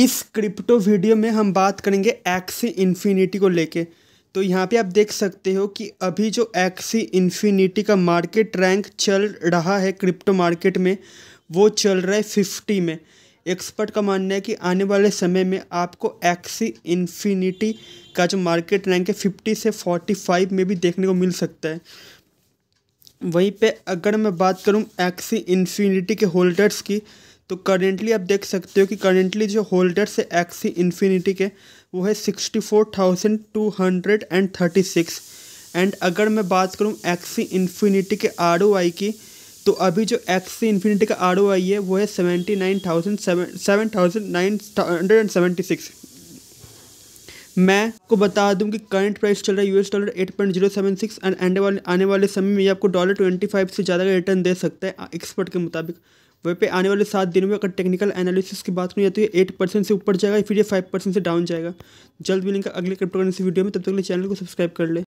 इस crypto video में हम बात करेंगे एक्सी इन्फिनिटी को लेके तो यहाँ पे आप देख सकते हो कि अभी जो एक्सी इन्फिनिटी का मार्केट रैंक चल रहा है क्रिप्टो मार्केट में वो चल रहा है फिफ्टी में एक्सपर्ट का मानना है कि आने वाले समय में आपको एक्सी इन्फिनिटी का जो मार्केट रैंक है फिफ्टी से फोर्टी फाइव में भी देखने को मिल सकता है वहीं पे अगर मैं बात करूँ एक्सी इन्फिनिटी के होल्डर्स की तो करेंटली आप देख सकते हो कि करेंटली जो होल्डर्स है एक्सी इन्फिनिटी के वो है sixty four thousand two hundred and thirty six and अगर मैं बात करूँ एक्सी इन्फिनिटी के आर की तो अभी जो एक्सी इन्फिनिटी का आर है वो है seventy nine thousand seven seven thousand nine hundred and seventy six मैं आपको बता दूं कि करंट प्राइस चल रहा है US dollar eight point zero seven six and and वाले आने वाले समय में ये आपको डॉलर ट्वेंटी फाइव से ज़्यादा का रिटर्न दे सकता है एक्सपर्ट के मुताबिक वहीं पे आने वाले सात दिनों में अगर टेक्निकल एनालिसिस की बात करें तो ये एट परसेंट से ऊपर जाएगा फिर ये फाइव परसेंट से डाउन जाएगा जल्द मिलेंगे अगले क्रिप्टोकरेंसी वीडियो में तब तक तो अगले चैनल को सब्सक्राइब कर ले